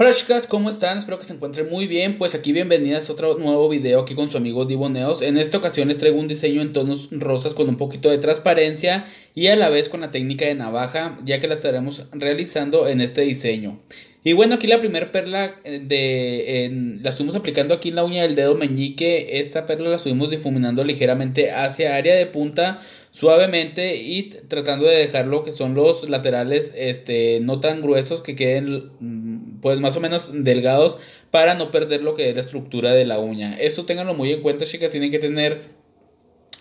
Hola chicas, ¿cómo están? Espero que se encuentren muy bien. Pues aquí bienvenidas a otro nuevo video aquí con su amigo Diboneos. En esta ocasión les traigo un diseño en tonos rosas con un poquito de transparencia y a la vez con la técnica de navaja, ya que la estaremos realizando en este diseño. Y bueno, aquí la primera perla eh, de, la estuvimos aplicando aquí en la uña del dedo meñique. Esta perla la estuvimos difuminando ligeramente hacia área de punta, suavemente y tratando de dejar lo que son los laterales este, no tan gruesos que queden mm, pues más o menos delgados para no perder lo que es la estructura de la uña. Eso ténganlo muy en cuenta, chicas, tienen que tener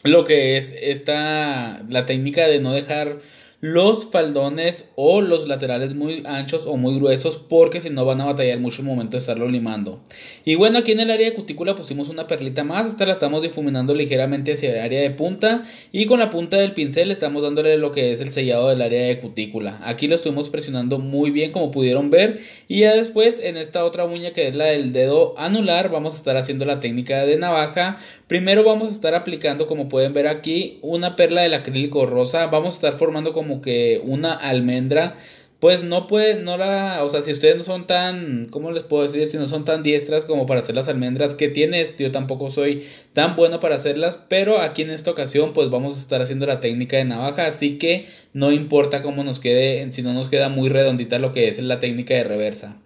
lo que es esta la técnica de no dejar los faldones o los laterales muy anchos o muy gruesos porque si no van a batallar mucho el momento de estarlo limando. Y bueno, aquí en el área de cutícula pusimos una perlita más, esta la estamos difuminando ligeramente hacia el área de punta y con la punta del pincel estamos dándole lo que es el sellado del área de cutícula. Aquí lo estuvimos presionando muy bien como pudieron ver y ya después en esta otra uña que es la del dedo anular vamos a estar haciendo la técnica de navaja Primero vamos a estar aplicando, como pueden ver aquí, una perla del acrílico rosa. Vamos a estar formando como que una almendra. Pues no puede, no la, o sea, si ustedes no son tan, ¿cómo les puedo decir? Si no son tan diestras como para hacer las almendras que tienes, este? yo tampoco soy tan bueno para hacerlas, pero aquí en esta ocasión pues vamos a estar haciendo la técnica de navaja, así que no importa cómo nos quede, si no nos queda muy redondita lo que es la técnica de reversa.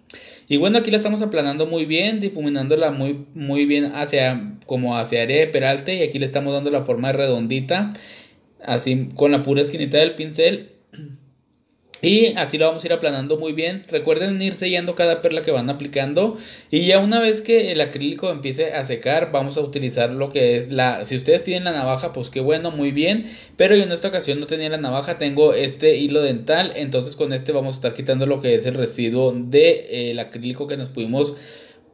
Y bueno, aquí la estamos aplanando muy bien, difuminándola muy, muy bien hacia, como hacia área de peralte. Y aquí le estamos dando la forma redondita, así con la pura esquinita del pincel. Y así lo vamos a ir aplanando muy bien. Recuerden ir sellando cada perla que van aplicando. Y ya una vez que el acrílico empiece a secar, vamos a utilizar lo que es la... Si ustedes tienen la navaja, pues qué bueno, muy bien. Pero yo en esta ocasión no tenía la navaja, tengo este hilo dental. Entonces con este vamos a estar quitando lo que es el residuo del de, eh, el acrílico que nos pudimos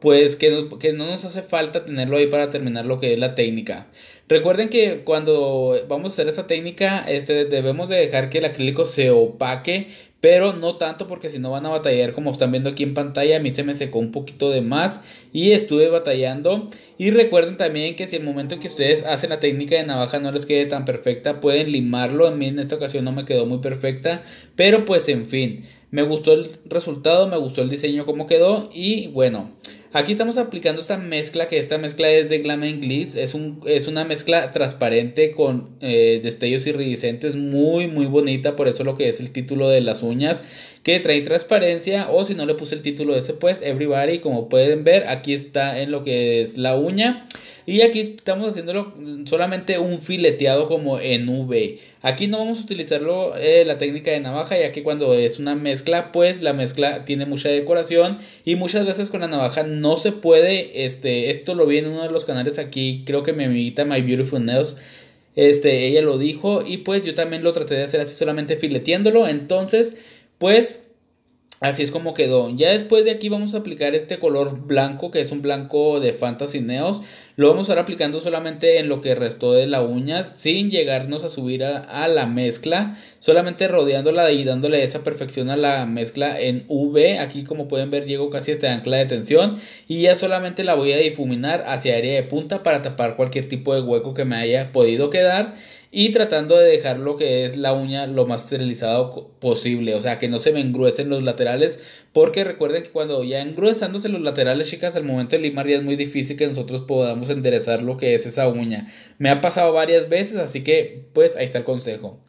pues que, no, nos hace falta tenerlo ahí para terminar lo que es la técnica. Recuerden que cuando vamos a hacer esa técnica, este, debemos de dejar que el acrílico se opaque, pero no tanto porque si no van a batallar como están viendo aquí en pantalla, a mí se me secó un poquito de más y estuve batallando. Y recuerden también que si el momento que ustedes hacen la técnica de navaja no les quede tan perfecta, pueden limarlo, a mí en esta ocasión no me quedó muy perfecta, pero pues en fin, me gustó el resultado, me gustó el diseño como quedó y bueno... Aquí estamos aplicando esta mezcla, que esta mezcla es de Glam and Glitz, es, un, es una mezcla transparente con eh, destellos iridiscentes muy muy bonita, por eso lo que es el título de las uñas, que trae transparencia, o si no le puse el título ese pues, Everybody, como pueden ver, aquí está en lo que es la uña. Y aquí estamos haciéndolo solamente un fileteado como en V. Aquí no vamos a utilizarlo eh, la técnica de navaja, ya que cuando es una mezcla, pues la mezcla tiene mucha decoración y muchas veces con la navaja no se puede. Este, esto lo vi en uno de los canales aquí, creo que mi amiguita My Beautiful Nails. Este, ella lo dijo y pues yo también lo traté de hacer así solamente fileteándolo. Entonces, pues Así es como quedó. Ya después de aquí vamos a aplicar este color blanco, que es un blanco de Fantasy Neos. Lo vamos a estar aplicando solamente en lo que restó de la uña, sin llegarnos a subir a, la mezcla. Solamente rodeándola y dándole esa perfección a la mezcla en V. Aquí como pueden ver llego casi este ancla de tensión. Y ya solamente la voy a difuminar hacia área de punta para tapar cualquier tipo de hueco que me haya podido quedar y tratando de dejar lo que es la uña lo más esterilizado posible, o sea, que no se me engruesen los laterales, porque recuerden que cuando ya engruesándose los laterales, chicas, al momento de limar ya es muy difícil que nosotros podamos enderezar lo que es esa uña. Me ha pasado varias veces, así que pues ahí está el consejo.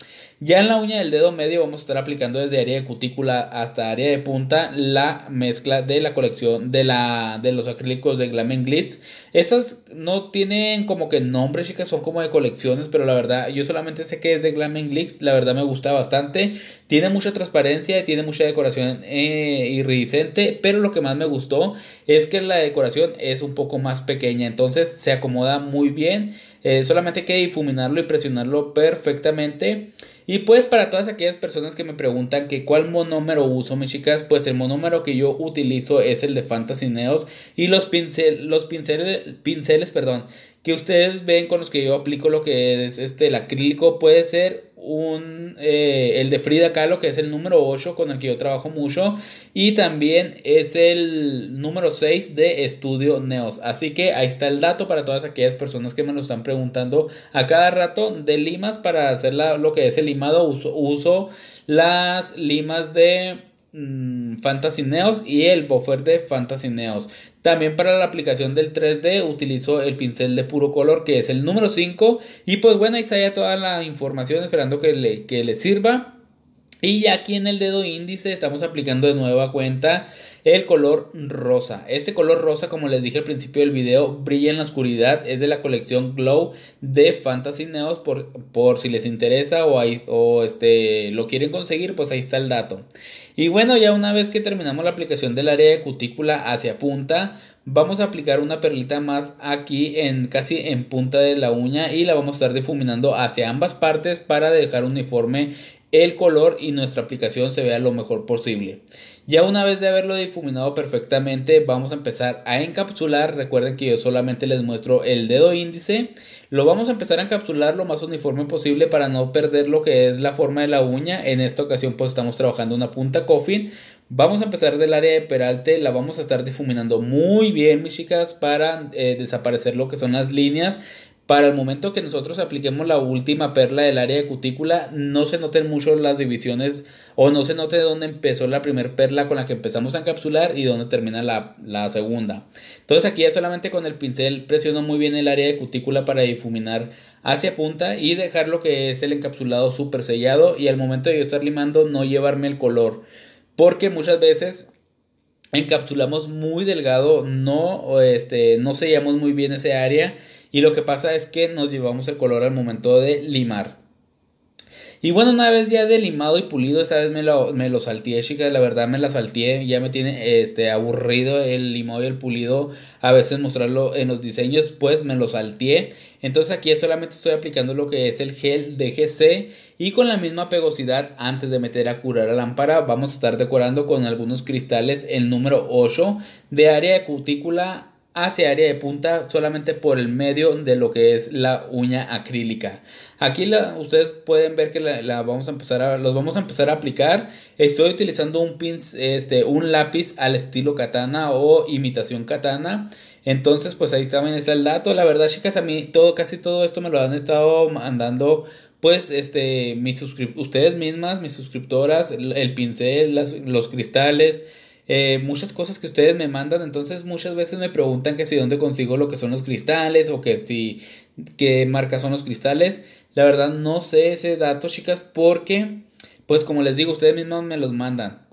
Ya en la uña del dedo medio vamos a estar aplicando desde área de cutícula hasta área de punta la mezcla de la colección de, la, de los acrílicos de Glam Glitz. Estas no tienen como que nombres, chicas, son como de colecciones, pero la verdad yo solamente sé que es de Glam Glitz, la verdad me gusta bastante. Tiene mucha transparencia, y tiene mucha decoración eh, iridiscente, pero lo que más me gustó es que la decoración es un poco más pequeña, entonces se acomoda muy bien eh, solamente hay que difuminarlo y presionarlo perfectamente. Y pues para todas aquellas personas que me preguntan que cuál monómero uso, mis chicas, pues el monómero que yo utilizo es el de Fantasy Neos y los, pincel, los pinceles perdón, que ustedes ven con los que yo aplico lo que es este, el acrílico puede ser un, eh, el de Frida Kahlo, que es el número 8 con el que yo trabajo mucho. Y también es el número 6 de Estudio Neos. Así que ahí está el dato para todas aquellas personas que me lo están preguntando a cada rato de limas para hacer lo que es el limado. Uso, uso las limas de mm, Fantasy Neos y el buffer de Fantasy Neos. También para la aplicación del 3D utilizo el pincel de puro color que es el número 5. Y pues bueno, ahí está ya toda la información esperando que le, que sirva. Y aquí en el dedo índice estamos aplicando de nueva cuenta el color rosa. Este color rosa, como les dije al principio del video, brilla en la oscuridad. Es de la colección Glow de Fantasy Neos. Por, por si les interesa o, o este, lo quieren conseguir, pues ahí está el dato. Y bueno, ya una vez que terminamos la aplicación del área de cutícula hacia punta, vamos a aplicar una perlita más aquí en casi en punta de la uña y la vamos a estar difuminando hacia ambas partes para dejar uniforme el color y nuestra aplicación se vea lo mejor posible. Ya una vez de haberlo difuminado perfectamente, vamos a empezar a encapsular. Recuerden que yo solamente les muestro el dedo índice. Lo vamos a empezar a encapsular lo más uniforme posible para no perder lo que es la forma de la uña. En esta ocasión pues estamos trabajando una punta coffin. Vamos a empezar del área de peralte, la vamos a estar difuminando muy bien mis chicas para eh, desaparecer lo que son las líneas para el momento que nosotros apliquemos la última perla del área de cutícula, no se noten mucho las divisiones o no se note dónde empezó la primera perla con la que empezamos a encapsular y dónde termina la, segunda. Entonces aquí ya solamente con el pincel presiono muy bien el área de cutícula para difuminar hacia punta y dejar lo que es el encapsulado súper sellado y al momento de yo estar limando no llevarme el color. Porque muchas veces encapsulamos muy delgado, no, este, no sellamos muy bien ese área y lo que pasa es que nos llevamos el color al momento de limar. Y bueno, una vez ya de limado y pulido, esta vez me lo, me lo salteé, chicas, la verdad me la salteé, ya me tiene este, aburrido el limado y el pulido, a veces mostrarlo en los diseños, pues me lo salteé. Entonces aquí solamente estoy aplicando lo que es el gel de GC y con la misma pegosidad antes de meter a curar la lámpara vamos a estar decorando con algunos cristales el número 8 de área de cutícula hacia área de punta solamente por el medio de lo que es la uña acrílica. Aquí la, ustedes pueden ver que la, vamos a empezar a, los vamos a empezar a aplicar. Estoy utilizando un, este, un lápiz al estilo katana o imitación katana. Entonces, pues ahí también está el dato. La verdad, chicas, a mí todo, casi todo esto me lo han estado mandando pues este mis ustedes mismas mis suscriptoras el pincel los cristales eh, muchas cosas que ustedes me mandan, entonces muchas veces me preguntan que si dónde consigo lo que son los cristales o que si qué marca son los cristales. La verdad no sé ese dato, chicas, porque pues como les digo, ustedes mismos me los mandan.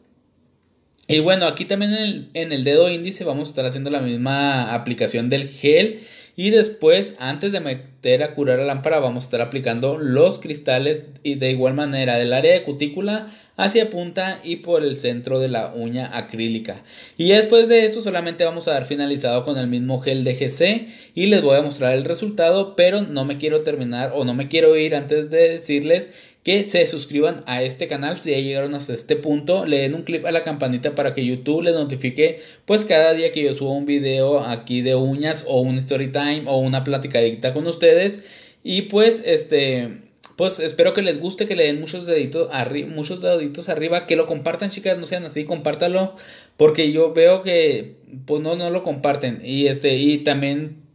Y bueno, aquí también en el, en el dedo índice vamos a estar haciendo la misma aplicación del gel. Y después, antes de meter a curar la lámpara, vamos a estar aplicando los cristales y de igual manera del área de cutícula hacia punta y por el centro de la uña acrílica. Y después de esto solamente vamos a dar finalizado con el mismo gel de GC y les voy a mostrar el resultado, pero no me quiero terminar o no me quiero ir antes de decirles que se suscriban a este canal si ya llegaron hasta este punto, le den un clip a la campanita para que YouTube les notifique pues cada día que yo subo un video aquí de uñas o un story time o una platicadita con ustedes y pues este pues espero que les guste, que le den muchos deditos, muchos deditos arriba, que lo compartan chicas, no sean así, compártalo porque yo veo que pues no, no lo comparten. Y este, y también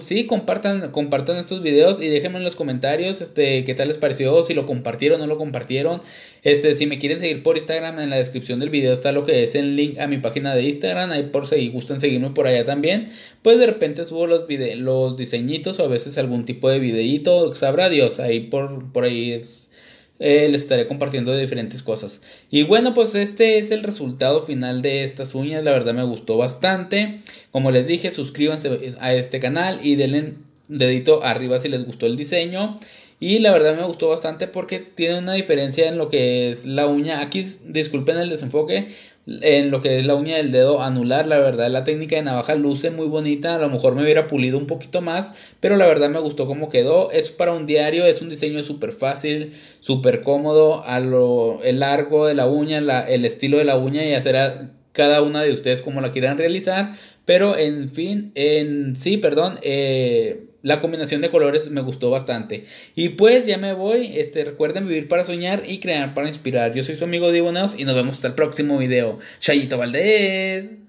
sí, compartan, compartan estos videos y déjenme en los comentarios este, qué tal les pareció, si lo compartieron o no lo compartieron. Este, si me quieren seguir por Instagram, en la descripción del video está lo que es el link a mi página de Instagram. Ahí por si gustan seguirme por allá también. Pues de repente subo los, los diseñitos o a veces algún tipo de videíto. Sabrá Dios, ahí por, por ahí es eh, les estaré compartiendo diferentes cosas. Y bueno, pues este es el resultado final de estas uñas. La verdad me gustó bastante. Como les dije, suscríbanse a este canal y denle dedito arriba si les gustó el diseño. Y la verdad me gustó bastante porque tiene una diferencia en lo que es la uña. Aquí disculpen el desenfoque, en lo que es la uña del dedo anular. La verdad, la técnica de navaja luce muy bonita. A lo mejor me hubiera pulido un poquito más, pero la verdad me gustó como quedó. Es para un diario, es un diseño súper fácil, súper cómodo. A lo, el largo de la uña, el estilo de la uña y hacer a cada una de ustedes como la quieran realizar. Pero en fin, en sí, perdón, eh, la combinación de colores me gustó bastante. Y pues ya me voy, este, recuerden vivir para soñar y crear para inspirar. Yo soy su amigo Diboneos y nos vemos hasta el próximo video. Chayito Valdés.